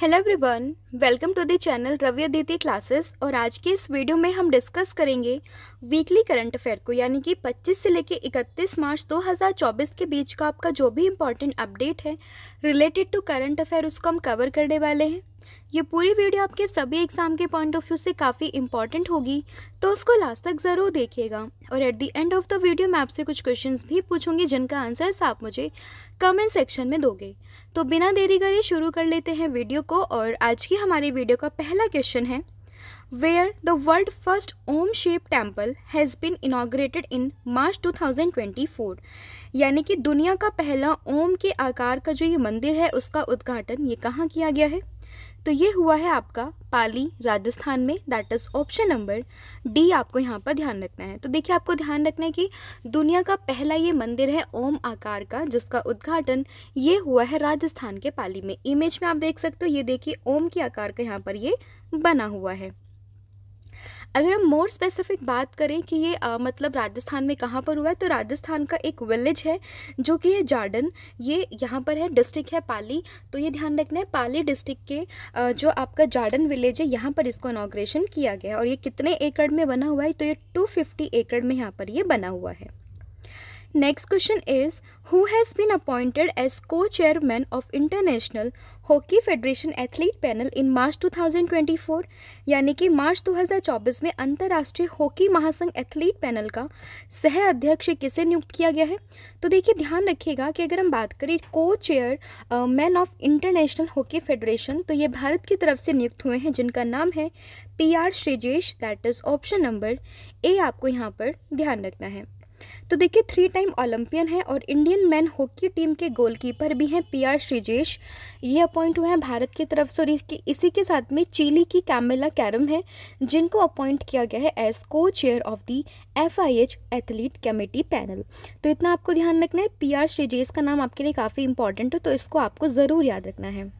Hello everyone, welcome to the channel Ravi Aditi classes और आज के इस वीडियो में हम डिस्कस करेंगे वीकली करंट अफेयर को यानी कि 25 से लेकर 31 मार्च 2024 के बीच का आपका जो भी इम्पोर्टेंट अपडेट है रिलेटेड टू करंट अफेयर उसको हम कवर करने वाले हैं ये पूरी वीडियो आपके सभी एग्ज़ाम के पॉइंट ऑफ व्यू से काफ़ी इंपॉर्टेंट होगी तो उसको लास्ट तक ज़रूर देखिएगा और at the end of the video मैं आपसे कुछ क्वेश्चंस भी पूछूंगी जिनका आंसर्स आप मुझे कमेंट सेक्शन में दोगे तो बिना देरी करे शुरू कर लेते हैं वीडियो को और आज की हमारी वीडियो का पहला क्वेश्चन है where the world first Om shape temple has been inaugurated in March 2024 यानी कि दुनिया का पहला ओम के आकार का जो ये मंदिर है उसका उद्घाटन ये कहाँ किया गया है तो ये हुआ है आपका पाली राजस्थान में that is option number D आपको यहाँ पर ध्यान रखना है तो देखिए आपको ध्यान रखना है कि दुनिया का पहला ये मंदिर है ओम आकार का जिसका उद्घाटन ये हुआ है राजस्थान के पाली में इमेज में आप देख सकते हो ये देखिए ओम के आकार का यहाँ पर ये बना हुआ है अगर हम मोर स्पेसिफिक बात करें कि ये आ, मतलब राजस्थान में कहाँ पर हुआ है तो राजस्थान का एक विलेज है जो कि है जार्डन ये यहाँ पर है डिस्ट्रिक्ट है पाली तो ये ध्यान रखना है पाली डिस्ट्रिक्ट के आ, जो आपका जार्डन विलेज है यहाँ पर इसको इनाग्रेशन किया गया और ये कितने एकड़ में बना हुआ है तो ये टू फिफ्टी एकड़ में यहाँ पर ये बना हुआ है next question is who has been appointed as को chairman of international hockey federation athlete panel in March 2024? यानी कि मार्च 2024 में अंतर्राष्ट्रीय हॉकी महासंघ एथलीट पैनल का सह अध्यक्ष किसे नियुक्त किया गया है तो देखिए ध्यान रखिएगा कि अगर हम बात करें को chairman of international hockey Federation तो ये भारत की तरफ से नियुक्त हुए हैं जिनका नाम है P R Sreejesh that is option number A आपको यहाँ पर ध्यान रखना है तो देखिए थ्री टाइम ओलंपियन है और इंडियन मैन हॉकी टीम के गोलकीपर भी हैं पीआर आर श्रीजेश ये अपॉइंट हुए हैं भारत की तरफ से और इसकी इसी के साथ में चिली की कैमेला कैरम है जिनको अपॉइंट किया गया है एज को chair of the FIH athlete committee panel तो इतना आपको ध्यान रखना है पीआर आर श्रीजेश का नाम आपके लिए काफ़ी इंपॉर्टेंट हो तो इसको आपको ज़रूर याद रखना है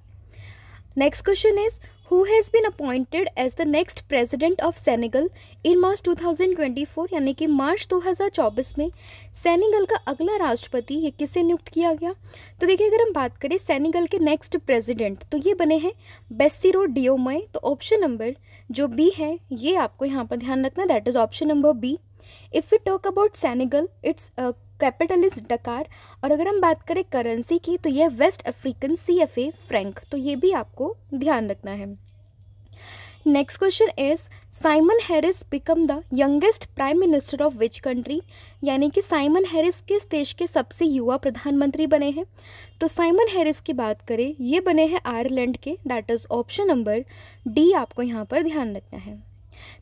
next question is who has been appointed as the next president of Senegal in March 2024 यानी कि मार्च 2024 में सेनेगल का अगला राष्ट्रपति ये किसे नियुक्त किया गया तो देखिए अगर हम बात करें सेनेगल के नेक्स्ट प्रेसिडेंट तो ये बने हैं बेसिरो डियोमय तो ऑप्शन नंबर जो बी है ये आपको यहाँ पर ध्यान रखना that is option number B if you talk about Senegal its capital is Dakar और अगर हम बात करें करेंसी की तो यह West African C F A franc तो ये भी आपको ध्यान रखना है next question is Simon Harris become the youngest prime minister of which country यानी कि साइमन हैरिस किस देश के सबसे युवा प्रधानमंत्री बने हैं तो साइमन हैरिस की बात करें ये बने हैं आयरलैंड के that is option number D आपको यहाँ पर ध्यान रखना है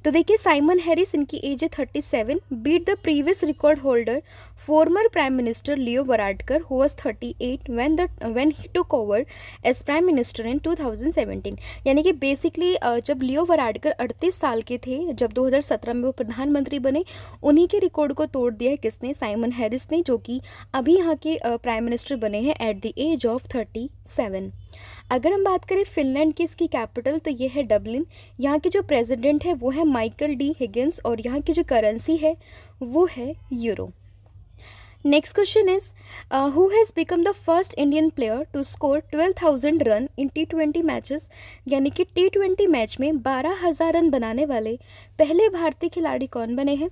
तो देखिए साइमन हैरिस इनकी एज है thirty seven beat the previous record holder former prime minister Leo Varadkar who was thirty eight when the when he took over as prime minister in two thousand seventeen यानी कि basically जब लियो बराडकर अड़तीस साल के थे जब दो हज़ार सत्रह में वो प्रधानमंत्री बने उन्हीं के रिकॉर्ड को तोड़ दिया है किसने साइमन हैरिस ने जो कि अभी यहाँ के प्राइम मिनिस्टर बने हैं at the age of thirty seven अगर हम बात करें फिनलैंड की इसकी कैपिटल तो ये है डबलिन यहाँ के जो प्रेसिडेंट है वो है माइकल डी हिगिन्स और यहाँ की जो करेंसी है वो है euro next question is who has become the first Indian player to score twelve thousand run in T twenty matches यानी कि टी ट्वेंटी मैच में बारह हज़ार रन बनाने वाले पहले भारतीय खिलाड़ी कौन बने हैं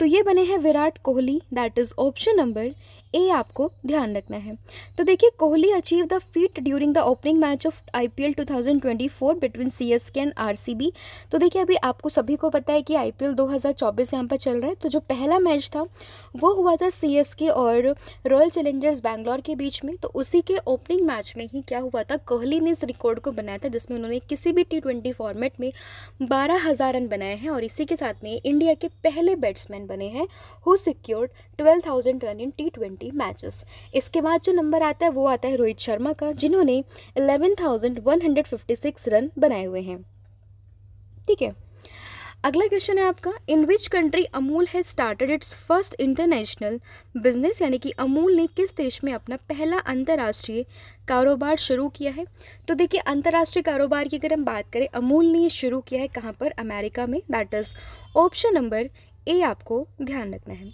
तो ये बने हैं Virat Kohli that is option number ये आपको ध्यान रखना है तो देखिए Kohli achieve the feat during the opening match of IPL 2024 between CSK and RCB तो देखिए अभी आपको सभी को पता है कि आईपीएल 2024 यहाँ पर चल रहा है तो जो पहला मैच था वो हुआ था सीएसके और रॉयल चैलेंजर्स बैंगलोर के बीच में तो उसी के ओपनिंग मैच में ही क्या हुआ था कोहली ने इस रिकॉर्ड को बनाया था जिसमें उन्होंने किसी भी टी फॉर्मेट में बारह रन बनाए हैं और इसी के साथ में इंडिया के पहले बैट्समैन बने हैं who secured twelve run in T twenty matches इसके बाद जो नंबर आता है वो आता है रोहित शर्मा का जिन्होंने eleven thousand one hundred fifty six run बनाए हुए हैं ठीक है अगला क्वेश्चन है आपका in which country Amul has started its first international business यानी कि अमूल ने किस देश में अपना पहला अंतर्राष्ट्रीय कारोबार शुरू किया है तो देखिए अंतर्राष्ट्रीय कारोबार की अगर हम बात करें अमूल ने ये शुरू किया है कहाँ पर अमेरिका में that is option number A आपको ध्यान रखना है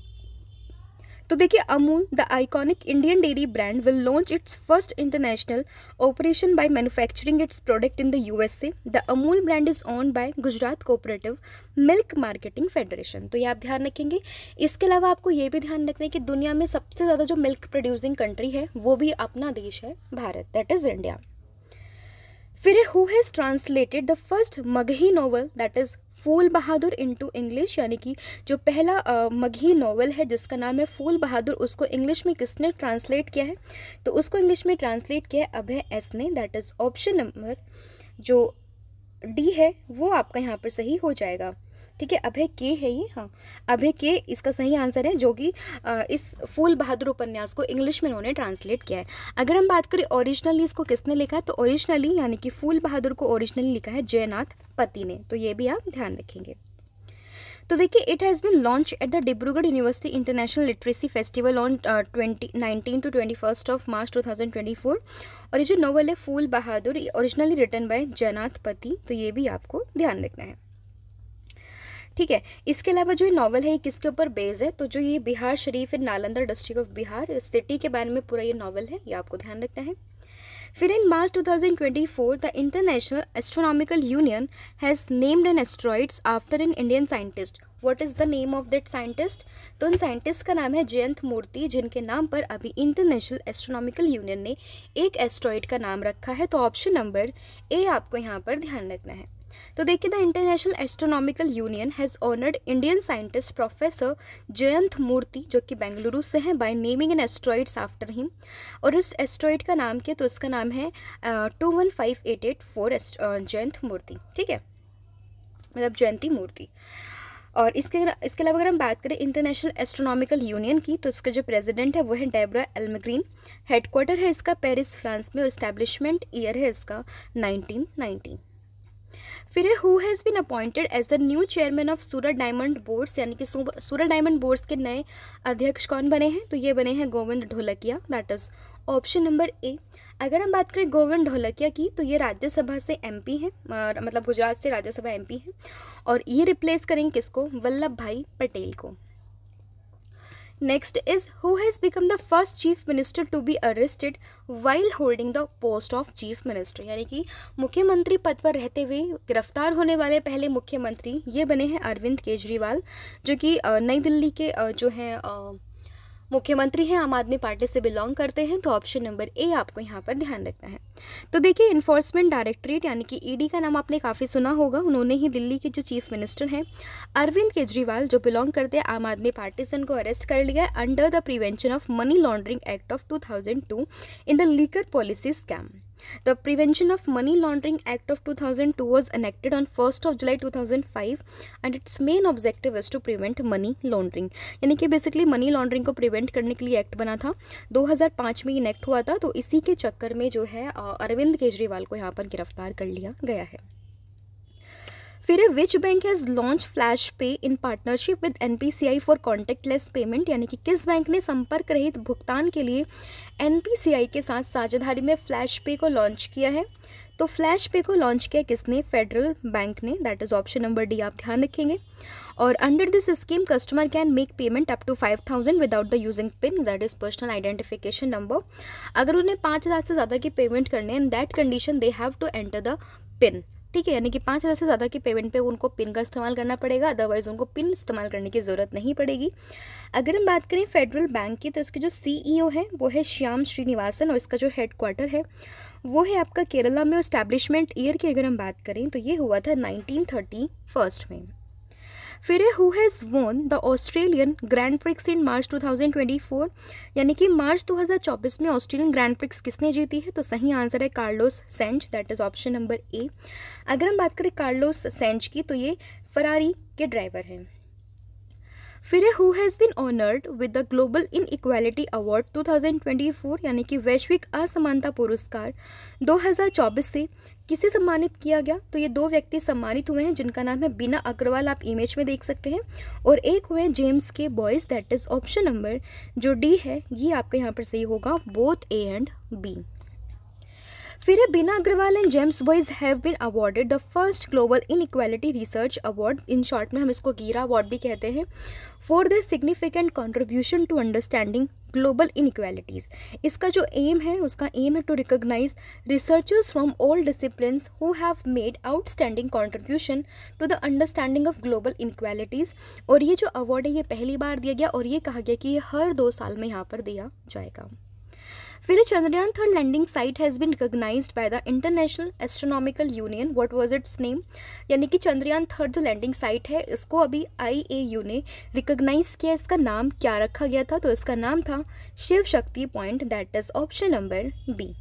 तो देखिए Amul the iconic Indian dairy brand will launch its first international operation by manufacturing its product in the USA the Amul brand is own by Gujarat cooperative milk marketing federation तो ये आप ध्यान रखेंगे इसके अलावा आपको ये भी ध्यान रखना है कि दुनिया में सबसे ज़्यादा जो मिल्क प्रोड्यूसिंग कंट्री है वो भी अपना देश है भारत दैट इज़ इंडिया फिर who has translated the first Magahi novel that is Phool Bahadur into English यानी कि जो पहला आ, मगही नावल है जिसका नाम है फूल बहादुर उसको इंग्लिश में किसने ट्रांसलेट किया है तो उसको इंग्लिश में ट्रांसलेट किया है अभय एस ने दैट इज़ ऑप्शन नंबर जो डी है वो आपका यहाँ पर सही हो जाएगा ठीक है अभय के है ये हाँ अभय के इसका सही आंसर है जो कि इस फूल बहादुर उपन्यास को इंग्लिश में उन्होंने ट्रांसलेट किया है अगर हम बात करें ओरिजिनली इसको किसने लिखा है तो ओरिजिनली यानी कि फूल बहादुर को ओरिजिनली लिखा है जयनाथ पति ने तो ये भी आप ध्यान रखेंगे तो देखिए it has been launch at the Dibrugarh university international literacy festival on twenty nineteen to twenty first of March two thousand twenty four और ये जो नॉवल है Phool Bahadur originally written by Janath Pati तो ये भी आपको ध्यान रखना है ठीक है इसके अलावा जो ये नॉवल है ये किसके ऊपर बेस है तो जो ये Bihar Sharif in Nalanda district of Bihar city के बारे में पूरा ये नॉवल है ये आपको ध्यान रखना है फिर in March 2024 the international astronomical union has named an asteroids after an Indian scientist what is the name of that scientist तो उन साइंटिस्ट का नाम है जयंत मूर्ति जिनके नाम पर अभी इंटरनेशनल एस्ट्रोनॉमिकल यूनियन ने एक एस्ट्रॉइड का नाम रखा है तो ऑप्शन नंबर ए आपको यहाँ पर ध्यान रखना है तो देखिए the international astronomical union has honoured Indian scientist professor Jayant Murthy जो कि बेंगलुरु से हैं by naming an asteroids after him और उस एस्ट्रॉइड का नाम क्या तो उसका नाम है two one five eight eight four Jayant Murthy ठीक है मतलब जयंती मूर्ति और इसके इसके अलावा अगर हम बात करें इंटरनेशनल एस्ट्रोनॉमिकल यूनियन की तो उसका जो प्रेसिडेंट है वो है डेबरा एलमग्रीन हेडक्वार्टर है इसका पेरिस फ्रांस में और इस्टेब्लिशमेंट ईयर है इसका 1919 फिर who has been appointed as the new chairman of Surat diamond boards यानी कि सूरत डायमंड बोर्ड्स के नए अध्यक्ष कौन बने हैं तो ये बने हैं Govind Dholakia that is option number A अगर हम बात करें गोविंद ढोलकिया की तो ये राज्यसभा से एमपी हैं मतलब गुजरात से राज्यसभा एमपी हैं और ये रिप्लेस करेंगे किसको वल्लभ भाई पटेल को next is who has become the first chief minister to be arrested while holding the post of chief minister यानी कि मुख्यमंत्री पद पर रहते हुए गिरफ्तार होने वाले पहले मुख्यमंत्री ये बने हैं अरविंद केजरीवाल जो कि नई दिल्ली के जो हैं मुख्यमंत्री हैं आम आदमी पार्टी से बिलोंग करते हैं तो ऑप्शन नंबर ए आपको यहाँ पर ध्यान रखना है तो देखिए इन्फोर्समेंट डायरेक्टरेट यानी कि ईडी e का नाम आपने काफ़ी सुना होगा उन्होंने ही दिल्ली के जो चीफ मिनिस्टर हैं अरविंद केजरीवाल जो बिलोंग करते हैं आम आदमी पार्टी से उनको अरेस्ट कर लिया under the prevention of money laundering act of two in the liquor policy scam The Prevention of Money Laundering Act of 2002 was enacted on 1st of July 2005 and its main objective is to prevent money laundering. यानी कि basically money laundering को prevent करने के लिए act बना था 2005 में enact हुआ था तो इसी के चक्कर में जो है अरविंद केजरीवाल को यहाँ पर गिरफ्तार कर लिया गया है फिर है which bank has launch flash pay in partnership with an for less payment यानी कि किस बैंक ने संपर्क रहित भुगतान के लिए एन के साथ साझेदारी में फ्लैश पे को लॉन्च किया है तो फ्लैश पे को लॉन्च किया किसने फेडरल बैंक ने that is option number D आप ध्यान रखेंगे और under this scheme customer can make payment up to five thousand without the using PIN that is personal identification number अगर उन्हें पाँच हज़ार से ज़्यादा की पेमेंट करने in that condition they have to enter the PIN ठीक है यानी कि पाँच हज़ार से ज़्यादा की पेमेंट पे उनको पिन का इस्तेमाल करना पड़ेगा अदरवाइज़ उनको पिन इस्तेमाल करने की ज़रूरत नहीं पड़ेगी अगर हम बात करें फेडरल बैंक की तो इसके जो सीईओ e हैं वो है श्याम श्रीनिवासन और इसका जो हेड क्वार्टर है वो है आपका केरला में इस्टेब्लिशमेंट ईयर की अगर हम बात करें तो ये हुआ था नाइनटीन थर्टी फर्स्ट में फिर who has won the Australian grand prix in March 2024 यानी कि मार्च 2024 में ऑस्ट्रेलियन ग्रैंड प्रिक्स किसने जीती है तो सही आंसर है Carlos Sainz that is option number A अगर हम बात करें कार्लोस सेंच की तो ये फरारी के ड्राइवर हैं फिर who has been honoured with the global inequality award 2024 यानी कि वैश्विक असमानता पुरस्कार 2024 से किसे सम्मानित किया गया तो ये दो व्यक्ति सम्मानित हुए हैं जिनका नाम है बिना अग्रवाल आप इमेज में देख सकते हैं और एक हुए हैं James K Boyce that is option number जो डी है ये आपका यहाँ पर सही होगा बोथ ए एंड बी फिर Bina Agarwal and James Boyce have been awarded the first global inequality research award in short में हम इसको गीरा अवार्ड भी कहते हैं for the significant contribution to understanding global inequalities इसका जो एम है उसका एम है to recognise researchers from all discipline who have made outstanding contribution to the understanding of global inequalities और ये जो अवार्ड है ये पहली बार दिया गया और ये कहा गया कि ये हर दो साल में यहाँ पर दिया जाएगा फिर Chandrayaan third landing site has been recognise by the international astronomical union what was its name यानी कि चंद्रयान थर्ड जो लैंडिंग साइट है इसको अभी आई ने रिकोगनाइज किया इसका नाम क्या रखा गया था तो इसका नाम था Shiv Shakti point that is option number B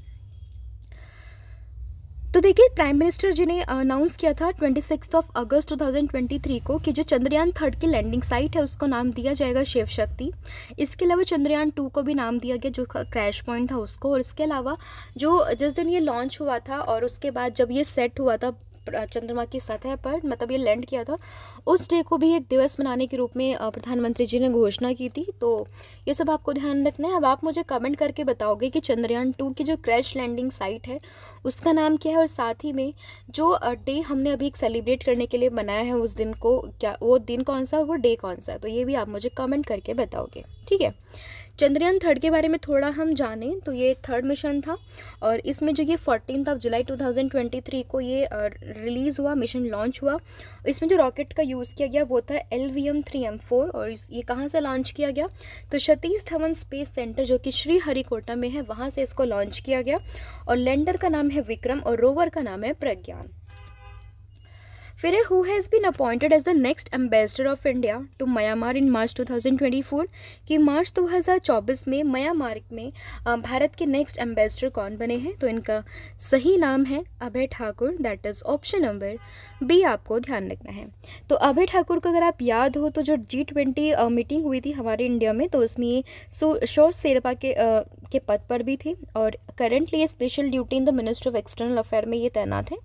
तो देखिए प्राइम मिनिस्टर जी ने अनाउंस किया था twenty six of August three को कि जो चंद्रयान थर्ड की लैंडिंग साइट है उसको नाम दिया जाएगा शिव शक्ति इसके अलावा चंद्रयान टू को भी नाम दिया गया जो क्रैश पॉइंट था उसको और इसके अलावा जो जिस दिन ये लॉन्च हुआ था और उसके बाद जब ये सेट हुआ था चंद्रमा की सतह पर मतलब ये लैंड किया था उस डे को भी एक दिवस मनाने के रूप में प्रधानमंत्री जी ने घोषणा की थी तो ये सब आपको ध्यान रखना है अब आप मुझे कमेंट करके बताओगे कि चंद्रयान टू की जो क्रैश लैंडिंग साइट है उसका नाम क्या है और साथ ही में जो डे हमने अभी सेलिब्रेट करने के लिए बनाया है उस दिन को क्या वो दिन कौन सा है वो डे कौन सा है तो ये भी आप मुझे कमेंट करके बताओगे ठीक है चंद्रयान थर्ड के बारे में थोड़ा हम जाने तो ये थर्ड मिशन था और इसमें जो ये फोर्टीन ऑफ जुलाई 2023 को ये रिलीज़ हुआ मिशन लॉन्च हुआ इसमें जो रॉकेट का यूज़ किया गया वो था L V M three M four और ये कहाँ से लॉन्च किया गया तो सतीश धवन स्पेस सेंटर जो कि श्रीहरिकोटा में है वहाँ से इसको लॉन्च किया गया और लैंडर का नाम है विक्रम और रोवर का नाम है प्रज्ञान Fire, who has been appointed as the next ambassador of India to Myanmar in March 2024, कि मार्च 2024 में म्यांमार में भारत के नेक्स्ट एम्बेसडर कौन बने हैं तो इनका सही नाम है Abhay Thakur that is option number B आपको ध्यान रखना है तो अभय ठाकुर को अगर आप याद हो तो जो जी ट्वेंटी मीटिंग हुई थी हमारे इंडिया में तो उसमें शोर शेरपा के आ, के पद पर भी थे और currently special duty in the ministry of external affair में ये तैनात हैं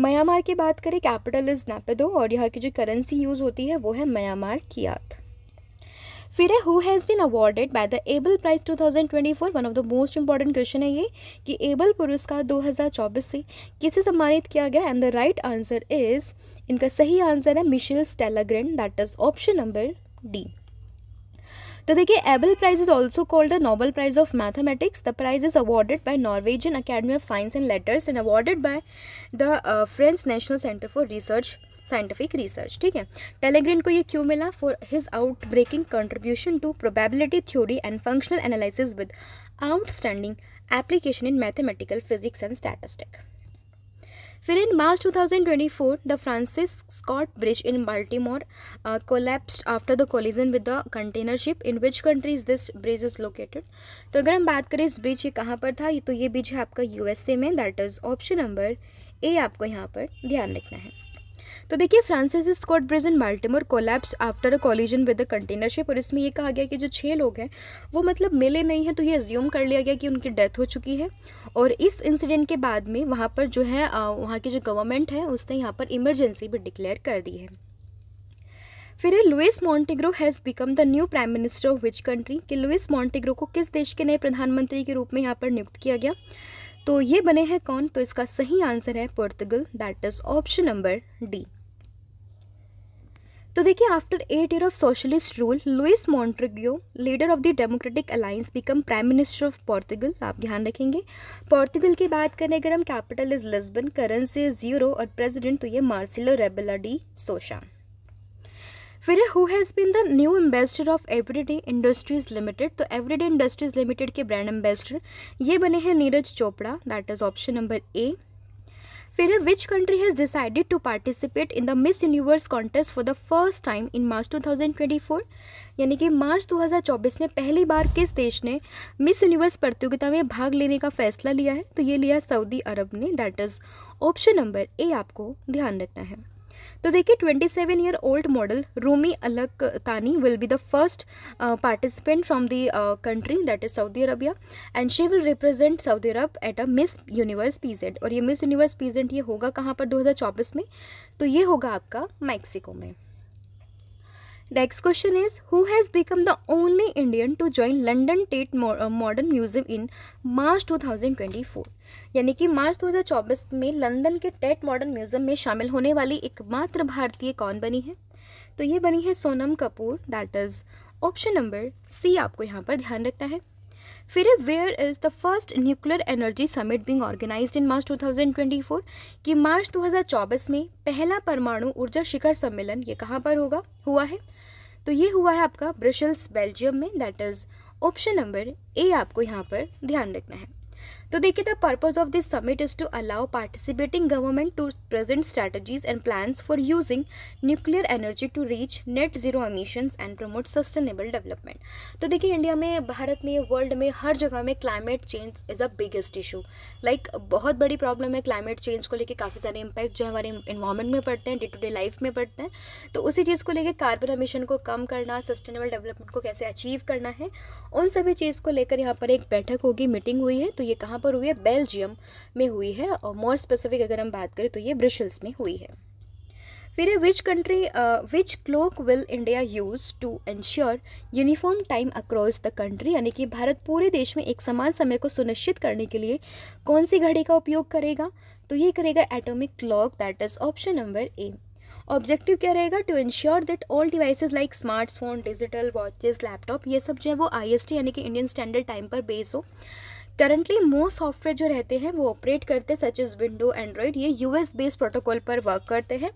म्यांमार की बात करें कैपिटल इज़ नेपेदो और यहाँ की जो करेंसी यूज़ होती है वो है म्यांमार कियात फिर है who has been awarded by the Abel prize 2024 one of the most important question है ये कि एबल पुरस्कार 2024 से किसे सम्मानित किया गया and the right answer is इनका सही आंसर है Michel Talagrand that is option number D तो देखिए Abel prize is also called the Nobel prize of mathematics the prize is awarded by Norwegian academy of science and letters and awarded by the French national centre for research scientific research ठीक है Talagrand को ये क्यों मिला for his out breaking contribution to probability theory and functional analysis with outstanding application in mathematical physics and statistics फिर in March 2024 the Francis Scott bridge in Baltimore collapsed after the collision with the container ship in which countries this bridge is located तो अगर हम बात करें इस bridge ये कहाँ पर था तो ये ब्रिज है आपका यूएसए में that is option number A आपको यहाँ पर ध्यान रखना है तो देखिए Francis Scott bridge in Baltimore collapse after a collision with a container ship और इसमें ये कहा गया कि जो छः लोग हैं वो मतलब मिले नहीं हैं तो ये एज्यूम कर लिया गया कि उनकी डेथ हो चुकी है और इस इंसिडेंट के बाद में वहाँ पर जो है वहाँ की जो गवर्नमेंट है उसने यहाँ पर इमरजेंसी भी डिक्लेयर कर दी है फिर है Luis Montenegro has become the new prime minister of which country कि लुइस मॉन्टेग्रो को किस देश के नए प्रधानमंत्री के रूप में यहाँ पर नियुक्त किया गया तो ये बने हैं कौन तो इसका सही आंसर है Portugal that is option number D तो देखिए after eight year of socialist rule Luis Montenegro leader of the democratic alliance become prime minister of Portugal आप ध्यान रखेंगे पोर्तुगल की बात करें अगर हम capital is Lisbon currency is euro और प्रेसिडेंट तो ये मार्सिलो रेबेला डी सोशा फिर who has been the new ambassador of Eveready Industries Limited तो एवरीडे इंडस्ट्रीज लिमिटेड के ब्रांड एम्बेसडर ये बने हैं Neeraj Chopra that is option number A फिर which country has decided to participate in the Miss Universe contest for the first time in March 2024 यानी कि मार्च 2024 में पहली बार किस देश ने मिस यूनिवर्स प्रतियोगिता में भाग लेने का फैसला लिया है तो ये लिया सऊदी अरब ने that is option number A आपको ध्यान रखना है तो देखिए 27 year old model Rumy Alqahtani will be the first participant from the country that is Saudi Arabia and she will represent Saudi Arab at a Miss Universe pageant और ये miss Universe peasant ये होगा कहाँ पर 2024 में तो ये होगा आपका मैक्सिको में next question is who has become the only Indian to join London Tate Modern museum in March 2024 यानी कि मार्च 2024 में लंदन के टेट मॉडर्न म्यूजियम में शामिल होने वाली एकमात्र भारतीय कौन बनी है तो ये बनी है Sonam Kapoor that is option number C आपको यहाँ पर ध्यान रखना है फिर where is the first nuclear energy summit being organise in March 2024 कि मार्च 2024 में पहला परमाणु ऊर्जा शिखर सम्मेलन ये कहाँ पर होगा हुआ है तो ये हुआ है आपका ब्रशल्स बेल्जियम में that is option number A आपको यहाँ पर ध्यान रखना है तो देखिए the purpose of this summit is to allow participating government to present strategies and plans for using nuclear energy to reach net zero emissions and promote sustainable development तो देखिए इंडिया में भारत में वर्ल्ड में हर जगह में climate change is a biggest issue like बहुत बड़ी प्रॉब्लम है क्लाइमेट चेंज को लेकर काफ़ी सारे इम्पैक्ट जो है हमारे इन्वायरमेंट में पड़ते हैं डे टू डे लाइफ में पड़ते हैं तो उसी चीज़ को लेकर कार्बन अमीशन को कम करना सस्टेनेबल डेवलपमेंट को कैसे अचीव करना है उन सभी चीज़ को लेकर यहाँ पर एक बैठक होगी मीटिंग हुई है तो ये कहाँ पर हुई है बेल्जियम में हुई है और मोर स्पेसिफिक अगर हम बात करें तो ये ब्रिशल्स में हुई है फिर है which country which clock will India use to ensure uniform time across the country यानी कि भारत पूरे देश में एक समान समय को सुनिश्चित करने के लिए कौन सी घड़ी का उपयोग करेगा तो ये करेगा atomic clock that is option number A objective क्या रहेगा to ensure that all devices like smartphone digital watches laptop ये सब जो है वो आई यानी कि इंडियन स्टैंडर्ड टाइम पर बेस हो करंटली मोस्ट सॉफ्टवेयर जो रहते हैं वो ऑपरेट करते सच इज़ विंडो एंड्रॉयड ये यू एस बेस्ड प्रोटोकॉल पर वर्क करते हैं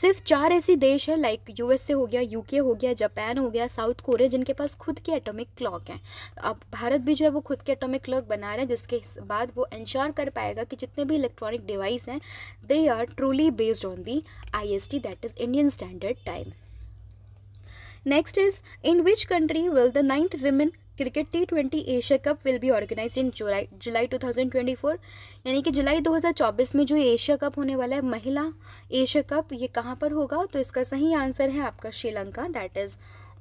सिर्फ चार ऐसी देश हैं लाइक यू एस ए हो गया यूके हो गया जापान हो गया साउथ कोरिया जिनके पास खुद के एटोमिक क्लॉक हैं अब भारत भी जो है वो खुद के एटोमिक क्लॉक बना रहे हैं जिसके बाद वो इंश्योर कर पाएगा कि जितने भी इलेक्ट्रॉनिक डिवाइस हैं they are truly based on the I S T that is Indian standard time next is in which country will the ninth women cricket T twenty Asia cup will be organise in July July 2024 यानी कि जुलाई 2024 में जो Asia cup होने वाला है महिला Asia cup ये कहाँ पर होगा तो इसका सही आंसर है आपका Sri Lanka that is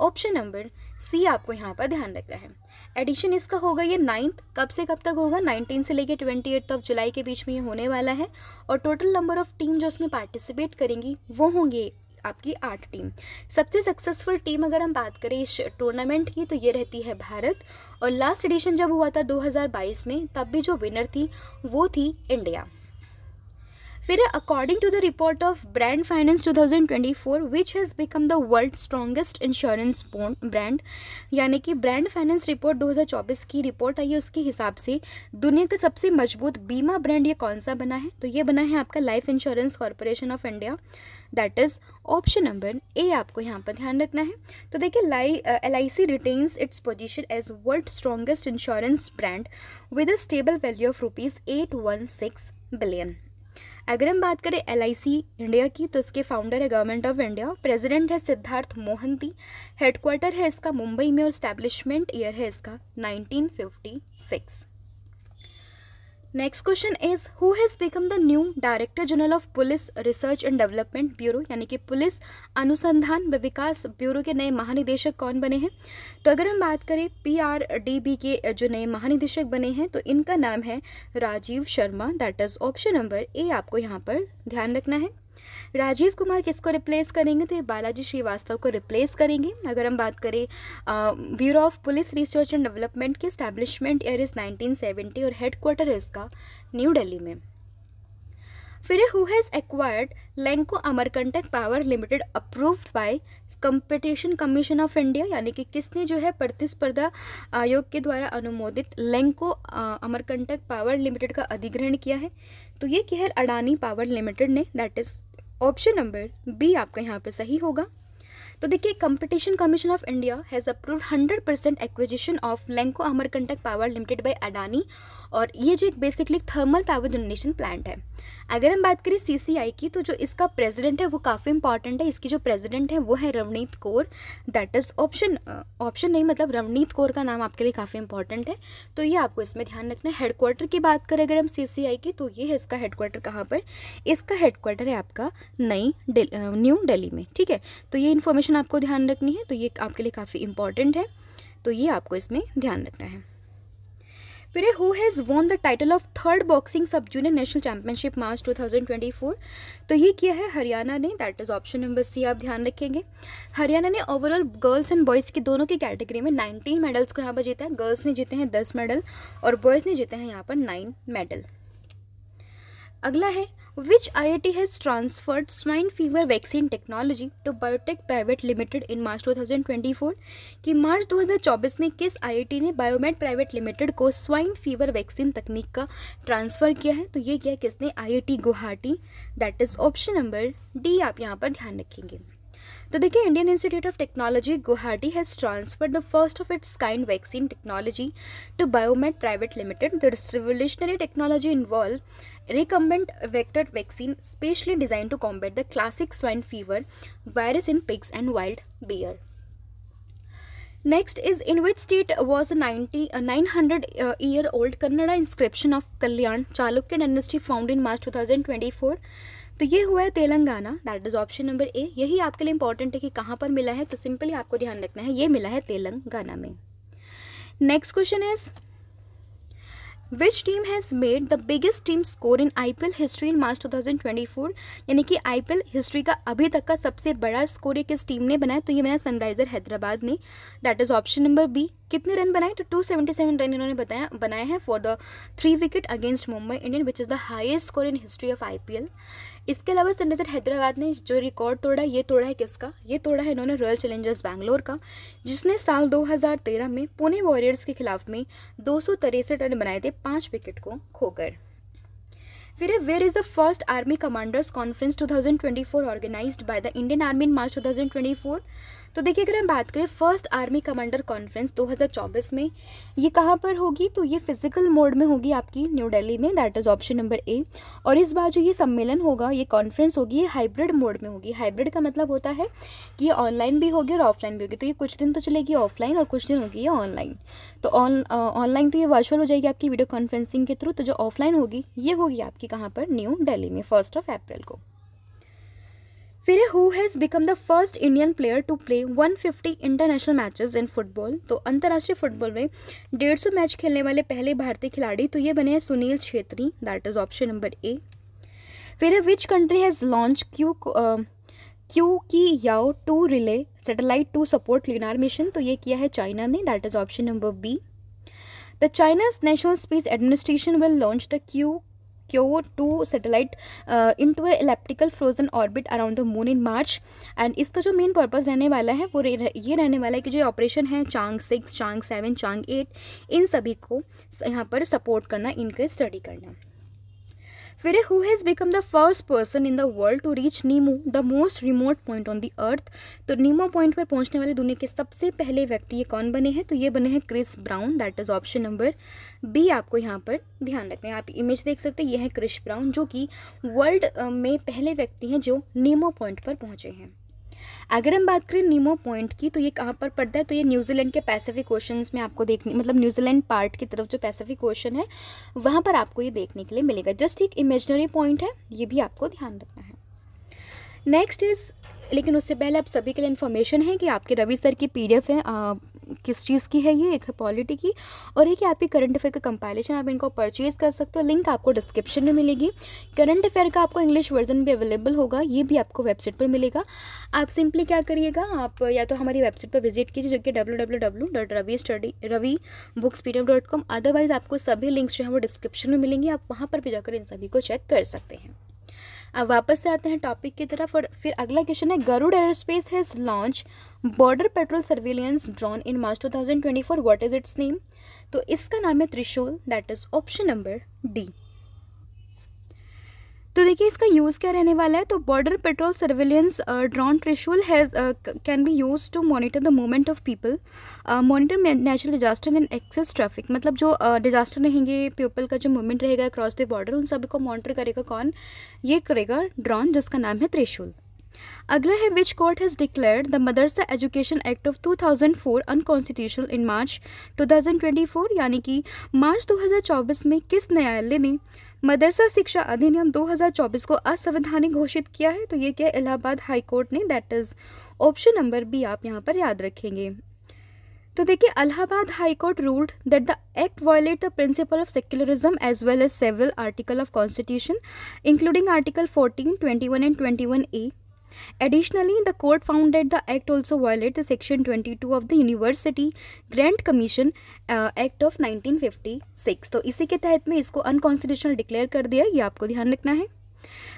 option number C आपको यहाँ पर ध्यान रखना है एडिशन इसका होगा ये नाइन्थ कब से कब तक होगा नाइनटीन से लेकर ट्वेंटी एट ऑफ जुलाई के बीच में ये होने वाला है और टोटल नंबर ऑफ टीम जो इसमें पार्टिसिपेट करेंगी वो होंगे आपकी आठ टीम सबसे सक्सेसफुल टीम अगर हम बात करें इस टूर्नामेंट की तो ये रहती है भारत और लास्ट एडिशन जब हुआ था 2022 में तब भी जो विनर थी वो थी इंडिया फिर according to the report of brand finance 2024 which has become the world strongest insurance brand यानी कि ब्रांड फाइनेंस रिपोर्ट 2024 की रिपोर्ट आई है उसके हिसाब से दुनिया का सबसे मजबूत बीमा ब्रांड ये कौन सा बना है तो ये बना है आपका life insurance corporation of India that is option number A आपको यहाँ पर ध्यान रखना है तो देखिए लाई L I C retains its position as world strongest insurance brand with a stable value of rupees at one six billion अगर हम बात करें एल इंडिया की तो इसके फाउंडर है गवर्नमेंट ऑफ इंडिया प्रेसिडेंट है सिद्धार्थ मोहंती हेडक्वार्टर है इसका मुंबई में और स्टैब्लिशमेंट ईयर है इसका 1956 next question is who has become the new director general of police research and development bureau यानी कि पुलिस अनुसंधान व विकास ब्यूरो के नए महानिदेशक कौन बने हैं तो अगर हम बात करें पी आर डी बी के जो नए महानिदेशक बने हैं तो इनका नाम है Rajiv Sharma that is option number A आपको यहाँ पर ध्यान रखना है राजीव कुमार किसको रिप्लेस करेंगे तो ये बालाजी श्रीवास्तव को रिप्लेस करेंगे अगर हम बात करें bureau of police research and development के स्टैब्लिशमेंट ईयर इज़ 1970 और हेडक्वार्टर है इसका न्यू दिल्ली में फिर who has acquired Lanco Amarkantak power limited approved by competition commission of India यानी कि किसने जो है प्रतिस्पर्धा आयोग के द्वारा अनुमोदित लेंको अमरकंटक पावर लिमिटेड का अधिग्रहण किया है तो ये किया है अडानी पावर लिमिटेड ने that is option number B आपका यहाँ पर सही होगा तो देखिए competition commission of India has approved 100 percent acquisition of Lanco Amarkantak power limited by Adani और ये जो एक basically thermal power generation plant है अगर हम बात करें सीसीआई की तो जो इसका प्रेसिडेंट है वो काफ़ी इंपॉर्टेंट है इसकी जो प्रेसिडेंट है वो है Ravneet Kaur that is option option नहीं मतलब रवनीत कौर का नाम आपके लिए काफ़ी इंपॉर्टेंट है तो ये आपको इसमें ध्यान रखना है हेडक्वार्टर की बात करें अगर हम सीसीआई की तो ये है इसका हेडक्वार्टर कहाँ पर इसका हेडक्वार्टर है आपका नई न्यू डेली uh, में ठीक है तो ये इन्फॉर्मेशन आपको ध्यान रखनी है तो ये आपके लिए काफ़ी इंपॉर्टेंट है तो ये आपको इसमें ध्यान रखना है Pire, who has won the title of third boxing sub junior national championship मार्च 2024 तो ये किया है हरियाणा ने that is option number C आप ध्यान रखेंगे हरियाणा ने ओवरऑल गर्ल्स एंड बॉयज़ के दोनों की कैटेगरी में 19 मेडल्स को यहाँ पर जीता है गर्ल्स ने जीते हैं 10 मेडल और बॉयज़ ने जीते हैं यहाँ पर 9 मेडल अगला है I T has transferred swine fever vaccine technology to biotech private limited in March 2024 कि मार्च 2024 में किस टी ने बायोमेड प्राइवेट लिमिटेड को स्वाइन फीवर वैक्सीन तकनीक का ट्रांसफ़र किया है तो ये किया किसने T Guwahati that is option number D आप यहाँ पर ध्यान रखेंगे तो देखिए Indian institute of technology Guwahati has transferred the first of its kind vaccine technology to Biomed private limited the revolutionary technology involve recombinant vector vaccine specially designed to combat the classic swine fever virus in pigs and wild bear Next is in which state was a 90 a 900 year old Kannada inscription of Kalyan Chalukya dynasty found in March 2024 तो ये हुआ है Telangana that is option number A यही आपके लिए important है कि कहाँ पर मिला है तो सिंपली आपको ध्यान रखना है ये मिला है तेलंगाना में next question is which team has made the biggest team score in I history in March 2024 यानी कि आई हिस्ट्री का अभी तक का सबसे बड़ा स्कोर एक इस टीम ने बनाया तो ये बनाया सनराइजर हैदराबाद ने that is option number B कितने रन बनाए तो 277 रन इन्होंने बताया बनाए हैं for the three wicket against Mumbai Indian which is the highest score in history of I P L इसके अलावा सनराइजर हैदराबाद ने जो रिकॉर्ड तोड़ा ये तोड़ा है किसका ये तोड़ा है इन्होंने रॉयल चैलेंजर्स बैंगलोर का जिसने साल 2013 में पुणे वॉरियर्स के खिलाफ में दो रन बनाए थे पाँच विकेट को खोकर फिर है where is the first army commanders conference 2024 organized by the Indian army in March 2024 तो देखिए अगर हम बात करें फर्स्ट आर्मी कमांडर कॉन्फ्रेंस 2024 में ये कहाँ पर होगी तो ये फिजिकल मोड में होगी आपकी न्यू दिल्ली में that is option number A और इस बार जो ये सम्मेलन होगा ये कॉन्फ्रेंस होगी ये हाइब्रिड मोड में होगी हाइब्रिड का मतलब होता है कि ये ऑनलाइन भी होगी और ऑफलाइन भी होगी तो ये कुछ दिन तो चलेगी ऑफलाइन और कुछ दिन होगी ये ऑनलाइन तो ऑनलाइन तो ये वर्चुअल हो जाएगी आपकी वीडियो कॉन्फ्रेंसिंग के थ्रू तो जो ऑफलाइन होगी ये होगी आपकी कहाँ पर न्यू दिल्ली में फर्स्ट ऑफ अप्रैल को फिर who has become the first Indian player to play 150 international matches in football तो अंतर्राष्ट्रीय फुटबॉल में डेढ़ सौ मैच खेलने वाले पहले भारतीय खिलाड़ी तो ये बने हैं Sunil Chhetri that is option number A फिर which country has launch Queqiao two relay satellite to support lunar mission तो ये किया है चाइना ने that is option number B the China's national space administration will launch the क्यू सिक्योर two satellite into elliptical frozen orbit around the moon in March and इसका जो main purpose रहने वाला है वो ये रहने वाला है कि जो ऑपरेशन है Chang'e six Chang'e seven Chang'e eight इन सभी को यहाँ पर सपोर्ट करना इनके स्टडी करना फिर who has become the first person in the world to reach Nemo the most remote point on the earth तो नीमो पॉइंट पर पहुंचने वाले दुनिया के सबसे पहले व्यक्ति ये कौन बने हैं तो ये बने हैं Chris Brown that is option number B आपको यहाँ पर ध्यान रखना है आप इमेज देख सकते हैं ये है क्रिश ब्राउन जो कि वर्ल्ड में पहले व्यक्ति हैं जो नीमो पॉइंट पर पहुँचे हैं अगर हम बात करें नीमो पॉइंट की तो ये कहाँ पर पड़ता है तो ये न्यूजीलैंड के पैसिफिक ओशन में आपको देखने मतलब न्यूजीलैंड पार्ट की तरफ जो पैसिफिक ओशन है वहाँ पर आपको ये देखने के लिए मिलेगा जस्ट एक इमेजनरी पॉइंट है ये भी आपको ध्यान रखना है नेक्स्ट इज़ लेकिन उससे पहले आप सभी के लिए इन्फॉर्मेशन है कि आपके रवि सर की पीडीएफ है किस चीज़ की है ये एक है पॉलिटी की और एक है आपकी करंट अफेयर का कंपाइलेशन आप इनको परचेज़ कर सकते हो लिंक आपको डिस्क्रिप्शन में मिलेगी करंट अफेयर का आपको इंग्लिश वर्जन भी अवेलेबल होगा ये भी आपको वेबसाइट पर मिलेगा आप सिंपली क्या करिएगा आप या तो हमारी वेबसाइट पर विजिट कीजिए जो कि W W dot Ravi study Ravi books P dot com otherwise आपको सभी लिंक्स जो है वो डिस्क्रिप्शन में मिलेंगी आप वहाँ पर भी जाकर इन सभी को चेक कर सकते हैं अब वापस से आते हैं टॉपिक की तरफ और फिर अगला क्वेश्चन है Garuda aerospace has launch border patrol surveillance drone in March two thousand twenty four what is its name तो इसका नाम है Trishul that is option number D तो देखिए इसका यूज़ क्या रहने वाला है तो border patrol surveillance drone Trishul has can be use to monitor the movement of people monitor natural disaster and access traffic मतलब जो डिजास्टर uh, रहेंगे पीपल का जो मूवमेंट रहेगा अक्रॉस द बॉर्डर उन सभी को मॉनिटर करेगा कौन ये करेगा ड्रोन जिसका नाम है त्रिशूल अगला है which court has declare the मदरसा education act of 2004 unconstitutional in March four यानी कि मार्च 2024 में किस न्यायालय ने मदरसा शिक्षा अधिनियम 2024 को असंवैधानिक घोषित किया है तो ये क्या इलाहाबाद हाईकोर्ट ने that is option number B आप यहाँ पर याद रखेंगे तो देखिए Allahabad high court ruled that the act violate the principle of secularism as well as several article of constitution including article 14, 21 and 21 A Additionally, the court found that the act also violated Section 22 of the University Grant Commission uh, Act of 1956. so, इसी के तहत में इसको unconstitutional declare कर दिया ये आपको ध्यान रखना है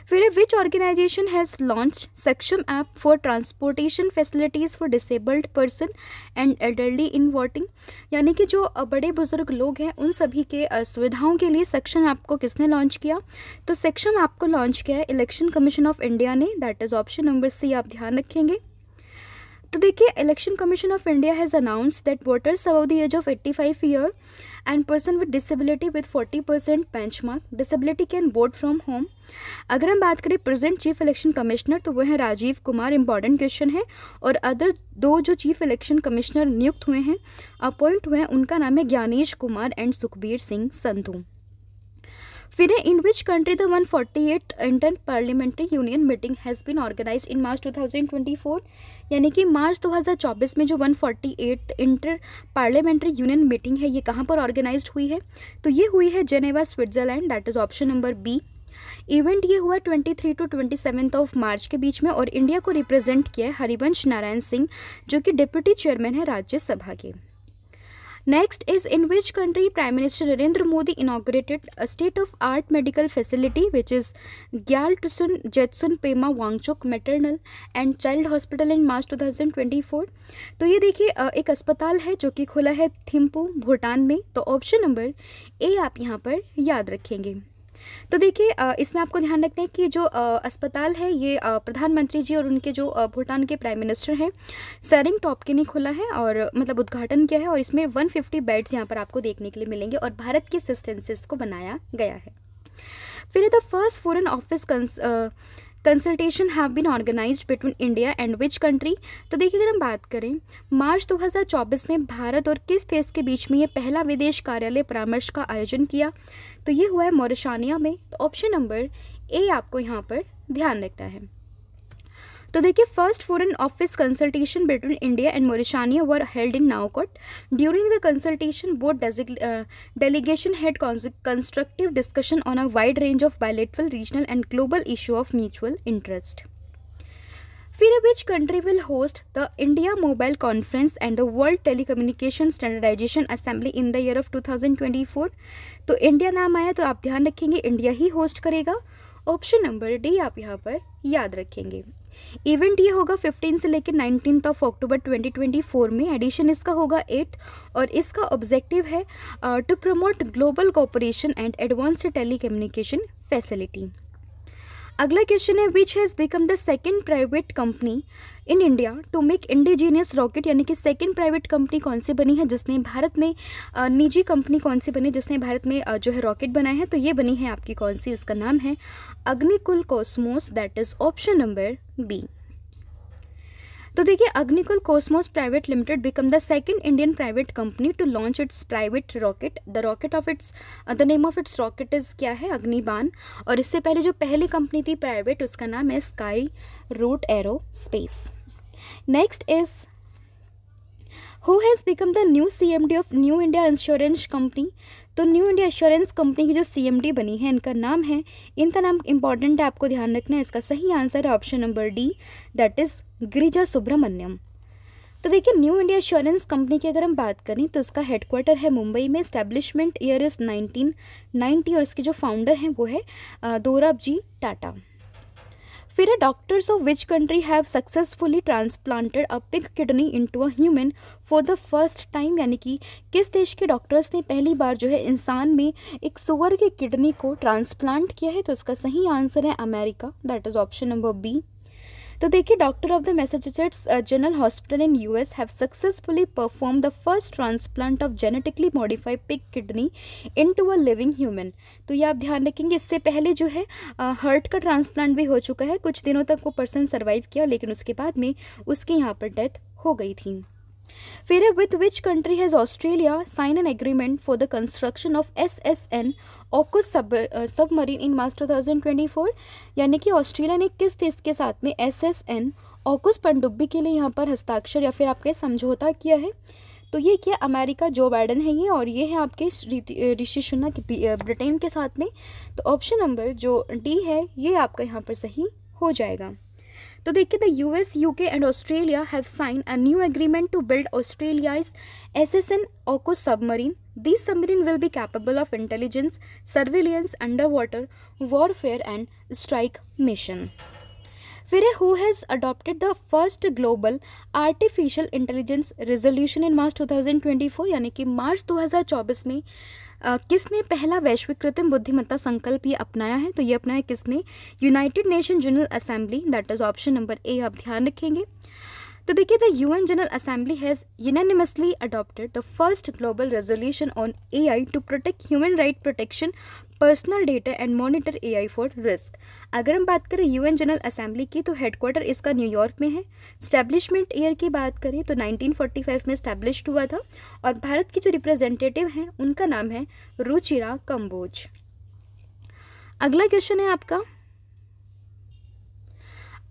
फिर which organization has launch Saksham app for transportation facilities for disabled person and elderly in voting यानी कि जो बड़े बुजुर्ग लोग हैं उन सभी के सुविधाओं के लिए सक्षम ऐप को किसने लॉन्च किया तो सक्षम ऐप को लॉन्च किया है इलेक्शन कमीशन ऑफ इंडिया ने that is option number C आप ध्यान रखेंगे तो देखिए election commission of India has announce that voters about the age of eighty five year and person with disability with 40% mark disability can vote from home अगर हम बात करें present chief election commissioner तो वो हैं राजीव कुमार इंपॉर्टेंट क्वेश्चन है और other दो जो चीफ इलेक्शन कमिश्नर नियुक्त हुए हैं अपॉइंट हुए हैं उनका नाम है ज्ञानेश कुमार एंड सुखबीर सिंह संधू फिर in which country the one forty eight inter parliamentary union meeting has been organize in March two thousand twenty four यानी कि मार्च 2024 में जो 148 इंटर पार्लियामेंट्री यूनियन मीटिंग है ये कहाँ पर ऑर्गेनाइज हुई है तो ये हुई है Geneva Switzerland that is option number B event ये हुआ 23 टू 27 ऑफ मार्च के बीच में और इंडिया को रिप्रेजेंट किया है हरिवंश नारायण सिंह जो कि डिप्यूटी चेयरमैन है राज्यसभा के Next is in which country Prime Minister Narendra Modi inaugurated a state-of-art medical facility which is Gyaltsun Jetsun Pema Wangchuk Maternal and Child Hospital in March 2024. तो ये देखिए एक अस्पताल है जो कि खुला है थिम्पू भूटान में तो ऑप्शन नंबर ए आप यहाँ पर याद रखेंगे तो देखिए इसमें आपको ध्यान रखना है कि जो अस्पताल है ये प्रधानमंत्री जी और उनके जो भूटान के प्राइम मिनिस्टर हैं टॉप टॉपके ने खोला है और मतलब उद्घाटन किया है और इसमें 150 बेड्स यहाँ पर आपको देखने के लिए मिलेंगे और भारत के असिस्टेंसेस को बनाया गया है फिर the first foreign office consultation have been organized between India and which country तो देखिए अगर हम बात करें मार्च 2024 में भारत और किस देश के बीच में ये पहला विदेश कार्यालय परामर्श का आयोजन किया तो ये हुआ है मोरिशानिया में तो ऑप्शन नंबर ए आपको यहाँ पर ध्यान रखना है तो देखिए first foreign office consultation between India and Mauritania were held in Nouakchott during the consultation both delegation had constructive discussion on a wide range of bilateral regional and global issue of mutual interest फिर which country will host the India mobile conference and the world telecommunication standardization assembly in the year of 2024 तो India नाम आया तो आप ध्यान रखेंगे India ही host करेगा ऑप्शन नंबर डी आप यहाँ पर याद रखेंगे इवेंट ये होगा 15 से लेकर नाइनटीन ऑफ अक्टूबर 2024 में एडिशन इसका होगा एट और इसका ऑब्जेक्टिव है to promote global cooperation and advance telecommunication facility अगला क्वेश्चन है which has become the second private company in India to make indigenous rocket यानी कि सेकेंड प्राइवेट कंपनी कौन सी बनी है जिसने भारत में निजी कंपनी कौन सी बनी जिसने भारत में जो है रॉकेट बनाए हैं तो ये बनी है आपकी कौन सी इसका नाम है Agnikul Cosmos that is option number B तो देखिए Agnikul Cosmos private limited become the second Indian private company to launch its private rocket the rocket of its the name of its rocket is क्या है अग्निबान और इससे पहले जो पहली कंपनी थी प्राइवेट उसका नाम है Skyroot aerospace next is who has become the new C D of new India insurance company तो न्यू इंडिया इंश्योरेंस कंपनी की जो सी एम डी बनी है इनका नाम है इनका नाम इंपॉर्टेंट है आपको ध्यान रखना है इसका सही आंसर है option number D that is Girija Subramanian तो देखिए न्यू इंडिया इंश्योरेंस कंपनी की अगर हम बात करें तो इसका हेडक्वार्टर है मुंबई में establishment year is nineteen ninety और इसके जो फाउंडर हैं वो है दोराब जी टाटा फिर doctors of which country have successfully transplanted a pink kidney into a human for the first time यानी कि किस देश के डॉक्टर्स ने पहली बार जो है इंसान में एक सुअर की किडनी को ट्रांसप्लांट किया है तो इसका सही आंसर है America that is option number B तो देखिए doctor of the Massachusetts general hospital in US have successfully perform the first transplant of genetically modified pig kidney into a living human तो ये आप ध्यान रखेंगे इससे पहले जो है हर्ट uh, का ट्रांसप्लांट भी हो चुका है कुछ दिनों तक वो पर्सन सर्वाइव किया लेकिन उसके बाद में उसकी यहाँ पर डेथ हो गई थी फिर with which country has Australia sign an agreement for the construction of S S N AUKUS submarine in March four यानी कि ऑस्ट्रेलिया ने किस देश के साथ में एस एस एन ओकुस पनडुब्बी के लिए यहाँ पर हस्ताक्षर या फिर आपके समझौता किया है तो ये क्या अमेरिका जो बाइडन है ये और ये है आपके ऋषि सुना के ब्रिटेन के साथ में तो ऑप्शन नंबर जो डी है ये आपका यहाँ पर सही हो जाएगा तो देखिए the US UK and Australia have sign a new agreement to build Australia's S S N AUKUS submarine this submarine will be capable of intelligence surveillance under water warfare and strike mission Vire, who has adopted the first global artificial intelligence resolution in March 2024 यानी कि मार्च 2024 में आ, किसने पहला वैश्विक कृत्रिम बुद्धिमत्ता संकल्प ये अपनाया है तो ये अपनाया किसने united nation general assembly that is option number A आप ध्यान रखेंगे तो देखिए the U N general assembly has unanimously adopted the first global resolution on A I to protect human right protection personal data and monitor A I for risk अगर हम बात करें UN general assembly की तो headquarter इसका New York में है establishment year की बात करें तो 1945 में स्टैब्लिश हुआ था और भारत के जो रिप्रेजेंटेटिव हैं उनका नाम है रुचिरा कम्बोज अगला क्वेश्चन है आपका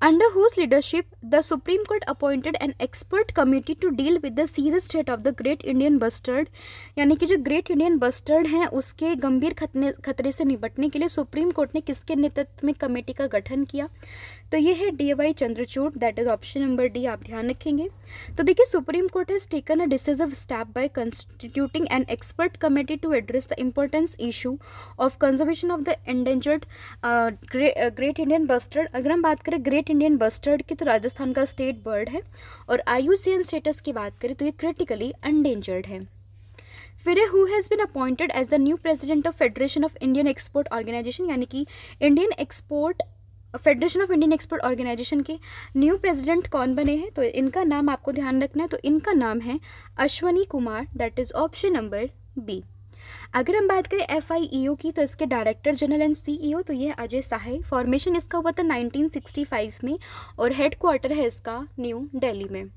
under whose leadership the Supreme Court appointed an expert committee to deal with the serious threat of the Great Indian Bustard yani ki jo great indian bustard hai uske gambhir खतने खतरे से निपटने के लिए supreme court ने किसके नेतृत्व में कमेटी का गठन किया तो ये है D Y Chandrachud that is option number D आप ध्यान रखेंगे तो देखिए supreme court has taken a decisive step by constituting an expert committee to address the importance issue of conservation of the endangered great Indian bustard अगर हम बात करें great Indian bustard की तो राजस्थान का स्टेट बर्ड है और आयु स्टेटस की बात करें तो ये क्रिटिकली अनडेंजर्ड है फिर who has been appointed as the new president of federation of Indian export organization यानी कि Indian export federation of Indian expert organization के न्यू प्रेसिडेंट कौन बने हैं तो इनका नाम आपको ध्यान रखना है तो इनका नाम है Ashwani Kumar that is option number B अगर हम बात करें एफ e की तो इसके डायरेक्टर जनरल एंड सी तो ये अजय साहे फॉर्मेशन इसका हुआ था 1965 में और हेड क्वार्टर है इसका न्यू दिल्ली में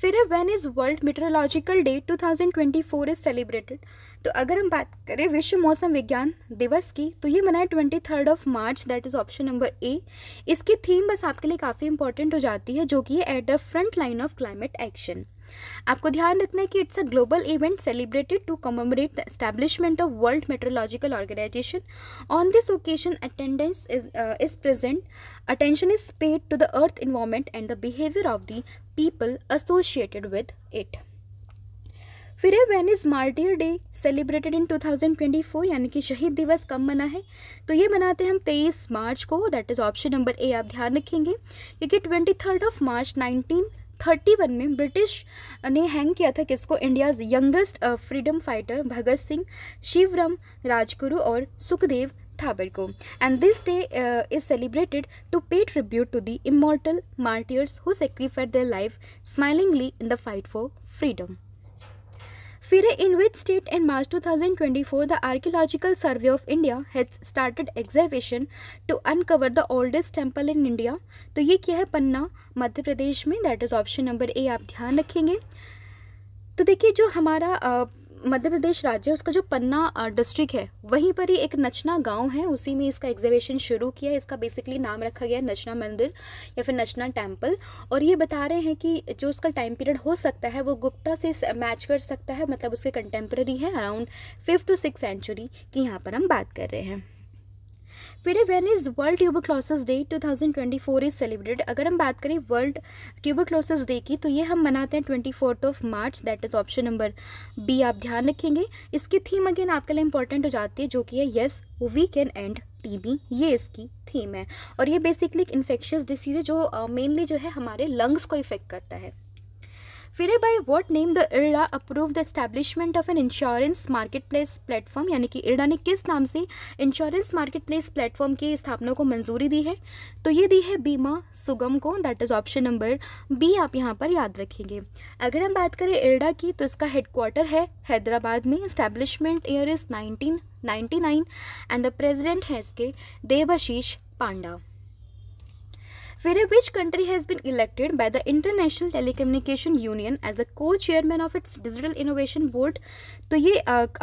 फिर when is world meteorological day 2024 is celebrated तो अगर हम बात करें विश्व मौसम विज्ञान दिवस की तो ये मनाया twenty third of March that is option number A इसकी थीम बस आपके लिए काफ़ी इंपॉर्टेंट हो जाती है जो कि है at the front line of climate action आपको ध्यान रखना है कि it's a global event celebrated to commemorate the establishment of world meteorological organisation on this occasion attendance is present attention is paid to the earth environment and the behaviour of the people associated with it फिर है when is martyr day celebrated in 2024 यानी कि शहीद दिवस कब मना है तो ये मनाते हैं हम 23 मार्च को that is option number A आप ध्यान रखेंगे क्योंकि twenty third of March nineteen 1931 में ब्रिटिश ने हैंग किया था किसको India's youngest freedom fighter Bhagat Singh Shivram Rajguru और सुखदेव थाबर को and this day is celebrated to pay tribute to the immortal martyrs who sacrificed their life smilingly in the fight for freedom फिर in which state in March 2024 thousand twenty four the archaeological survey of India has started excavation to uncover the oldest temple in India तो ये क्या है पन्ना मध्य प्रदेश में that is option number A आप ध्यान रखेंगे तो देखिए जो हमारा uh, मध्य प्रदेश राज्य है उसका जो पन्ना डिस्ट्रिक्ट है वहीं पर ही एक नचना गांव है उसी में इसका एग्जीबिशन शुरू किया इसका बेसिकली नाम रखा गया नचना मंदिर या फिर नचना टेम्पल और ये बता रहे हैं कि जो उसका टाइम पीरियड हो सकता है वो गुप्ता से मैच कर सकता है मतलब उसके कंटेम्प्रेरी है around fifth to six century की यहाँ पर हम बात कर रहे हैं फिर when is world tuberculosis day 2024 is celebrated अगर हम बात करें वर्ल्ड ट्यूबोक्लोसिस डे की तो ये हम मनाते हैं twenty fourth of March that is option number B आप ध्यान रखेंगे इसकी थीम अगेन आपके लिए इंपॉर्टेंट हो जाती है जो कि है yes we can end TB ये इसकी थीम है और ये बेसिकली एक इन्फेक्शियस डिसीज़ है जो मेनली uh, जो है हमारे लंग्स को इफेक्ट करता है what what name the IRDA approved the establishment of an insurance marketplace platform यानी कि IRDA ने किस नाम से इंश्योरेंस प्लेस प्लेटफॉर्म की स्थापना को मंजूरी दी है तो ये दी है बीमा सुगम को that is option number B आप यहाँ पर याद रखेंगे अगर हम बात करें IRDA की तो इसका हेडक्वार्टर है हैदराबाद में establishment year is nineteen ninety nine and the president है इसके देवाशीष पांडा where which country has been elected by the International Telecommunication Union as the co-chairman of its Digital Innovation Board. तो ये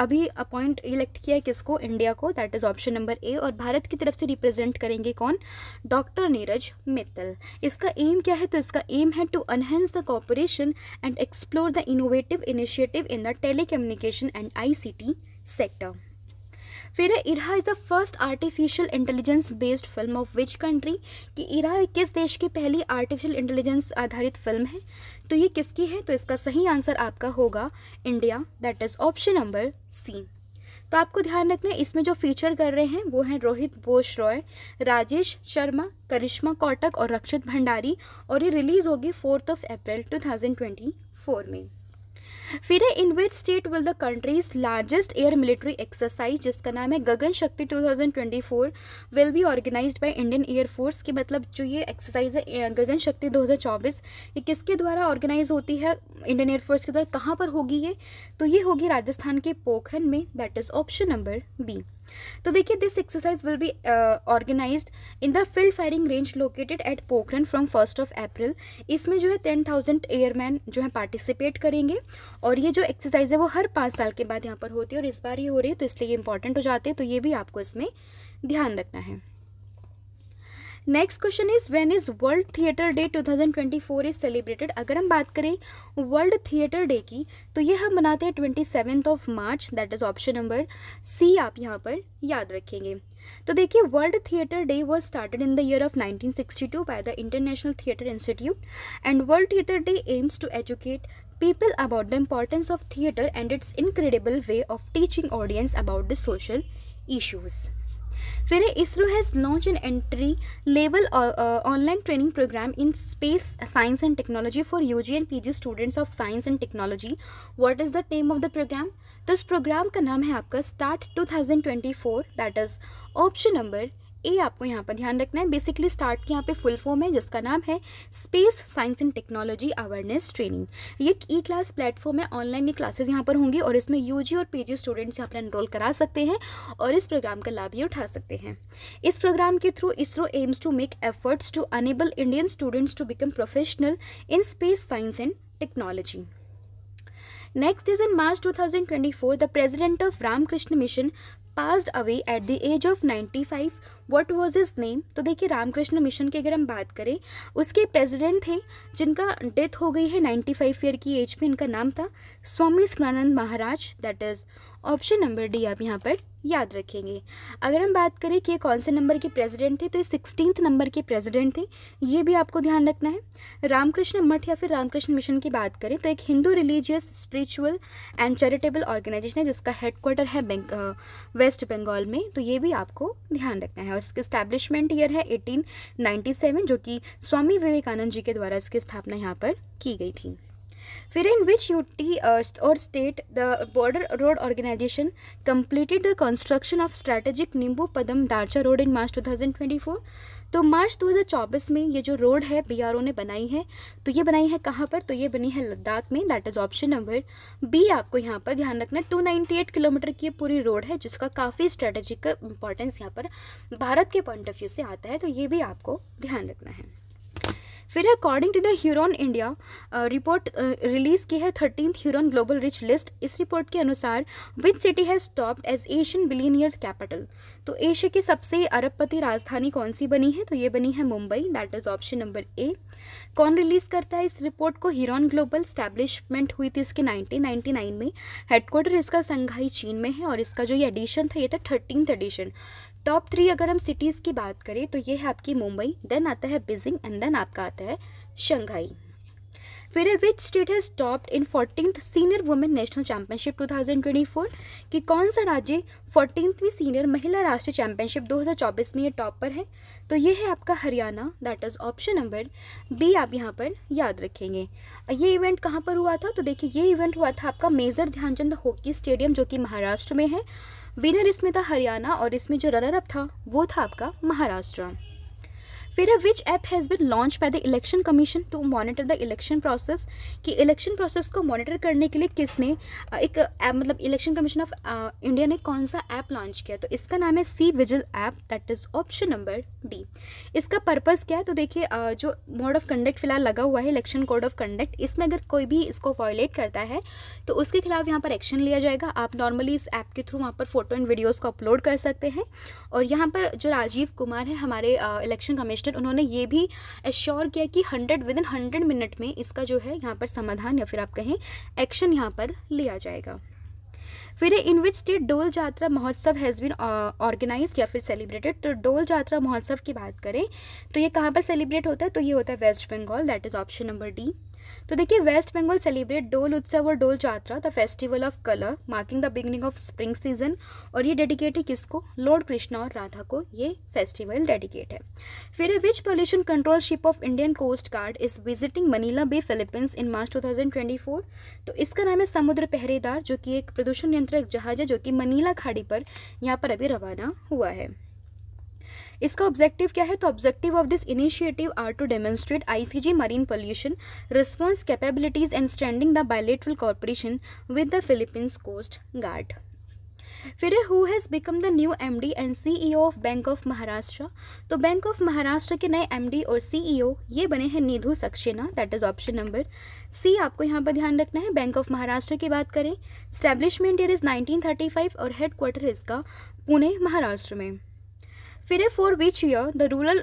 अभी अपॉइंट इलेक्ट किया है किसको इंडिया को that is option number A और भारत की तरफ से रिप्रेजेंट करेंगे कौन डॉक्टर नीरज मित्तल इसका एम क्या है तो इसका एम है to enhance the cooperation and explore the innovative initiative in the communication and I sector फिर है Ira is the first artificial intelligence based film of which country कि इरा किस देश की पहली आर्टिफिशियल इंटेलिजेंस आधारित फिल्म है तो ये किसकी है तो इसका सही आंसर आपका होगा India that is option number C तो आपको ध्यान रखना है इसमें जो फीचर कर रहे हैं वो हैं रोहित बोश रॉय राजेश शर्मा करिश्मा कौटक और रक्षित भंडारी और ये रिलीज़ होगी फोर्थ ऑफ अप्रैल टू में फिर है in which state will the country's largest air military exercise जिसका नाम है Gagan Shakti 2024 will be organised by Indian air force की मतलब जो ये एक्सरसाइज है गगन शक्ति 2024 ये किसके द्वारा ऑर्गेनाइज होती है इंडियन एयरफोर्स के द्वारा कहाँ पर होगी ये तो ये होगी राजस्थान के पोखरन में that is option number B तो देखिए this exercise will be organise in the field firing range located at Pokhran from first of April इसमें जो है टेन थाउजेंड एयरमैन जो है पार्टिसिपेट करेंगे और ये जो एक्सरसाइज है वो हर पाँच साल के बाद यहाँ पर होती है और इस बार ये हो रही है तो इसलिए ये इंपॉर्टेंट हो जाते हैं तो ये भी आपको इसमें ध्यान रखना है next question is when is world theatre day 2024 is celebrated अगर हम बात करें वर्ल्ड थिएटर डे की तो ये हम मनाते हैं twenty seventh of March that is option number C आप यहाँ पर याद रखेंगे तो देखिए world theatre day was started in the year of 1962 by the international theatre institute and world theatre day aims to educate people about the importance of theatre and its incredible way of teaching audience about the social issues फिर ISRO has launched an entry level online training programme in space science and technology for U G and P G students of science and technology what is the theme of the programme तो इस programme का नाम है आपका start two thousand twenty four that is option number A आपको यहाँ पर ध्यान रखना है बेसिकली स्टार्ट के यहाँ पे फुल फॉर्म है जिसका नाम है space science and technology awareness training ये एक ई क्लास प्लेटफॉर्म है ऑनलाइन ये क्लासेज यहाँ पर होंगी और इसमें यूजी और पीजी स्टूडेंट्स यहाँ पर एनरोल करा सकते हैं और इस प्रोग्राम का लाभ ये उठा सकते हैं इस प्रोग्राम के through ISRO aims to make efforts to enable Indian students to become professional in space science and technology next is in March 2024, the president of Ramakrishna mission away away at age of ninety 95 what was his name तो देखिए Ramakrishna mission की अगर हम बात करें उसके president थे जिनका डेथ हो गई है 95 ईयर की एज में इनका नाम था Swami Smaranand Maharaj that is option number D आप यहाँ पर याद रखेंगे अगर हम बात करें कि ये कौन से नंबर के प्रेसिडेंट थे तो ये सिक्सटीन नंबर के प्रेसिडेंट थे ये भी आपको ध्यान रखना है रामकृष्ण मठ या फिर रामकृष्ण मिशन की बात करें तो एक Hindu religious spiritual and charitable organisation है जिसका हेडक्वार्टर है बैंक वेस्ट बंगाल में तो ये भी आपको ध्यान रखना है और इसके स्टैब्लिशमेंट ईयर है 1897 जो कि स्वामी विवेकानंद जी के द्वारा इसकी स्थापना यहाँ पर की गई थी फिर इन विच यूटी और state the border road organisation completed the construction of strategic Nimmu Padam Darcha road in March 2024 तो मार्च 2024 में ये जो रोड है बी ने बनाई है तो ये बनाई है कहाँ पर तो ये बनी है लद्दाख में that is option number B आपको यहाँ पर ध्यान रखना 298 किलोमीटर की पूरी रोड है जिसका काफ़ी स्ट्रेटेजिक इंपॉर्टेंस यहाँ पर भारत के पॉइंट ऑफ व्यू से आता है तो ये भी आपको ध्यान रखना है फिर according to the Hurun India report release की है thirteen Hurun global rich list इस रिपोर्ट के अनुसार which city has top as Asian billionaire capital तो एशिया की सबसे अरबपति राजधानी कौन सी बनी है तो ये बनी है Mumbai that is option number A कौन रिलीज़ करता है इस रिपोर्ट को हीरोन ग्लोबल स्टैब्लिशमेंट हुई थी इसकी 1999 में हेडक्वार्टर इसका संघाई चीन में है और इसका जो ये एडिशन था ये था थर्टीन एडिशन टॉप थ्री अगर हम सिटीज़ की बात करें तो ये है आपकी मुंबई देन आता है बीजिंग एंड देन आपका आता है शंघाई फिर है which state has topped in fourteen senior women national championship 2024 कि कौन सा राज्य फोर्टीनवीं सीनियर महिला राष्ट्रीय चैंपियनशिप 2024 में ये टॉप पर है तो ये है आपका Haryana that is option number B आप यहाँ पर याद रखेंगे ये इवेंट कहाँ पर हुआ था तो देखिए ये इवेंट हुआ था आपका मेजर ध्यानचंद हॉकी स्टेडियम जो कि महाराष्ट्र में है विनर इसमें था हरियाणा और इसमें जो रनर अप था वो था आपका महाराष्ट्र फिर है which app has been launch by the election commission to monitor the election process कि इलेक्शन प्रोसेस को मॉनिटर करने के लिए किसने एक मतलब इलेक्शन कमीशन ऑफ इंडिया ने कौन सा ऐप लॉन्च किया तो इसका नाम है C vigil app that is option number D इसका पर्पज़ क्या है तो देखिए जो मोड ऑफ कंडक्ट फिलहाल लगा हुआ है इलेक्शन कोड ऑफ कंडक्ट इसमें अगर कोई भी इसको वॉयलेट करता है तो उसके खिलाफ यहाँ पर एक्शन लिया जाएगा आप नॉर्मली इस ऐप के थ्रू वहाँ पर फोटो एंड वीडियोज़ को अपलोड कर सकते हैं और यहाँ पर जो राजीव कुमार है हमारे इलेक्शन कमीशन मिनिस्टर उन्होंने ये भी एश्योर किया कि hundred within hundred minute में इसका जो है यहाँ पर समाधान या फिर आप कहें एक्शन यहाँ पर लिया जाएगा फिर इन विच स्टेट डोल यात्रा महोत्सव हैज़ बीन ऑर्गेनाइज या फिर सेलिब्रेटेड तो डोल यात्रा महोत्सव की बात करें तो ये कहाँ पर सेलिब्रेट होता है तो ये होता है West Bengal that is option number D तो देखिए वेस्ट बंगाल सेलिब्रेट डोल उत्सव और Dol Yatra the festival of colour marking the beginning of spring season और ये डेडिकेट है किसको लॉर्ड कृष्णा और राधा को ये फेस्टिवल डेडिकेट है फिर which pollution control ship of Indian coast guard is visiting Manila Bay Philippines in March two तो इसका नाम है समुद्र पहरेदार जो कि एक प्रदूषण नियंत्रक जहाज है जो कि मनीला खाड़ी पर यहाँ पर अभी रवाना हुआ है इसका ऑब्जेक्टिव क्या है तो objective of this initiative are to demonstrate ICG marine pollution response capabilities and standing the bilateral corporation with the Philippines coast guard फिर who has become the new MD and CEO of bank of Maharashtra तो bank of Maharashtra के नए MD और CEO e ये बने हैं Nidhu Saxena that is option number C आपको यहाँ पर ध्यान रखना है बैंक ऑफ महाराष्ट्र की बात करें स्टैब्लिशमेंट ईयर इज़ 1935 और हेड क्वार्टर इसका पुणे महाराष्ट्र में फिर है for which year the rural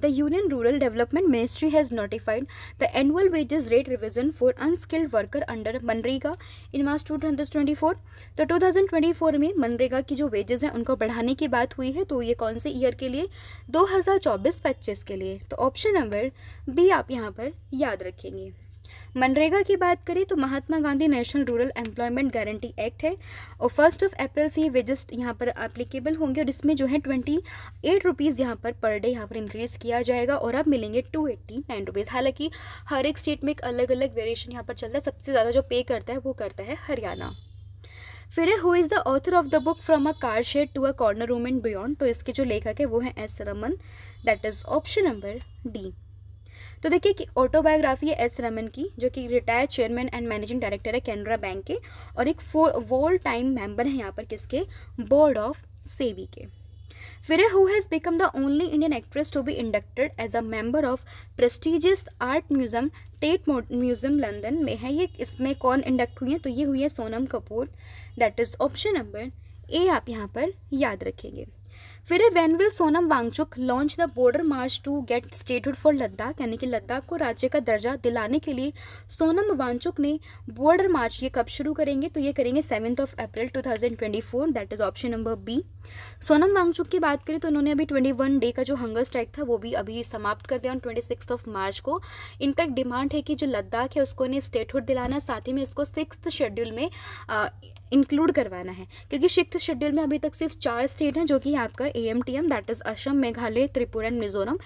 the union rural development ministry has notified the annual wages rate revision for unskilled worker under MNREGA in March two thousand twenty four तो two thousand twenty four में मनरेगा की जो wages हैं उनको बढ़ाने की बात हुई है तो ये कौन से ईयर के लिए दो हज़ार चौबीस पच्चीस के लिए तो ऑप्शन नंबर बी आप यहाँ पर याद रखेंगे मनरेगा की बात करें तो Mahatma Gandhi national rural employment guarantee act है और फर्स्ट ऑफ अप्रैल से ये वेजेस यहाँ पर अप्लीकेबल होंगे और इसमें जो है ट्वेंटी एट रुपीज़ यहाँ पर पर डे यहाँ पर इंक्रीज़ किया जाएगा और अब मिलेंगे टू एट्टी नाइन रुपीज़ हालाँकि हर एक स्टेट में एक अलग अलग वेरिएशन यहाँ पर चलता है सबसे ज़्यादा जो पे करता है वो करता है हरियाणा फिर है who is the author of the book from a car shed to a corner room and beyond तो इसके जो लेखक है वो है S Raman that is option number D तो देखिए कि ऑटोबायोग्राफी है एस रमन की जो कि retired chairman and managing director है कैनरा बैंक के और एक वॉल टाइम मेंबर है यहाँ पर किसके बोर्ड ऑफ सेबी के फिर who has become the only Indian actress to be inducted as a member of prestigious art museum Tate museum London में है ये इसमें कौन इंडक्ट हुई है तो ये हुई है Sonam Kapoor that is option number A आप यहाँ पर याद रखेंगे फिर when will Sonam Wangchuk launch the border march to get statehood for Ladakh यानी कि लद्दाख को राज्य का दर्जा दिलाने के लिए सोनम वांगचुक ने बॉर्डर मार्च ये कब शुरू करेंगे तो ये करेंगे seventh of April two thousand twenty four that is option number B Sonam Wangchuk की बात करें तो उन्होंने अभी ट्वेंटी वन डे का जो हंगर स्ट्राइक था वो भी अभी समाप्त कर दिया on twenty six of March को इनका एक डिमांड है कि जो लद्दाख है उसको इन्हें स्टेटहुड दिलाना साथ ही में इसको सिक्स शेड्यूल में इंक्लूड करवाना है क्योंकि सिक्स शेड्यूल में अभी तक सिर्फ चार स्टेट हैं जो कि आपका A M T M that is Assam Meghalaya Tripura and Mizoram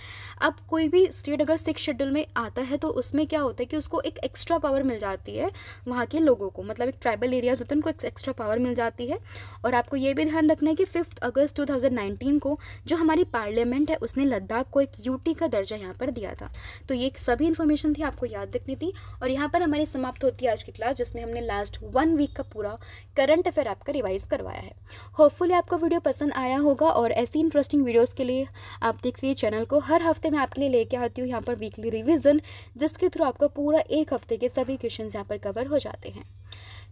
अब कोई भी स्टेट अगर सिक्स शेड्यूल में आता है तो उसमें क्या होता है कि उसको एक एक्स्ट्रा पावर मिल जाती है वहाँ के लोगों को मतलब एक ट्राइबल एरियाज होते हैं उनको एक एक्स्ट्रा पावर मिल जाती है और आपको ये भी ध्यान रखना है कि फिफ्थ अगस्त नाइनटीन को जो हमारी पार्लियामेंट है उसने लद्दाख को एक यूटी का दर्जा यहाँ पर दिया था तो ये सभी इन्फॉर्मेशन थी आपको याद रखनी थी और यहाँ पर हमारी समाप्त होती है आज की क्लास जिसमें हमने लास्ट वन वीक का पूरा करंट अफेयर आपका रिवाइज करवाया है होपफुली आपको वीडियो पसंद आया होगा और ऐसी इंटरेस्टिंग वीडियोस के लिए आप देख रही चैनल को हर हफ्ते मैं आपके लिए लेके आती हूँ यहाँ पर वीकली रिविज़न जिसके थ्रू आपका पूरा एक हफ्ते के सभी क्वेश्चन यहाँ पर कवर हो जाते हैं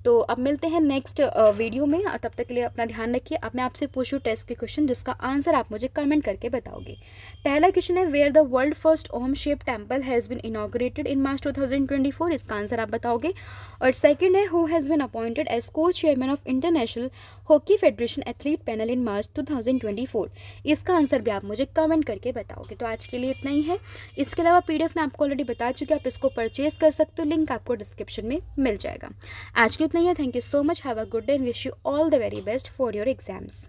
तो अब मिलते हैं नेक्स्ट वीडियो में तब तक के लिए अपना ध्यान रखिए अब मैं आपसे पूछूँ टेस्ट के क्वेश्चन जिसका आंसर आप मुझे कमेंट करके बताओगे पहला क्वेश्चन है where the world first Om shape temple has been inaugurated in March 2024 इसका आंसर आप बताओगे और सेकेंड है who has been appointed as को chairman of international hockey federation athlete panel in March 2024 इसका आंसर भी आप मुझे कमेंट करके बताओगे तो आज के लिए इतना ही है इसके अलावा पीडीएफ मैं आपको ऑलरेडी बता चुकी आप इसको परचेज कर सकते हो लिंक आपको डिस्क्रिप्शन में मिल जाएगा आज के लिए इतना ही है thank you so much have a good day and wish you all the very best for your exams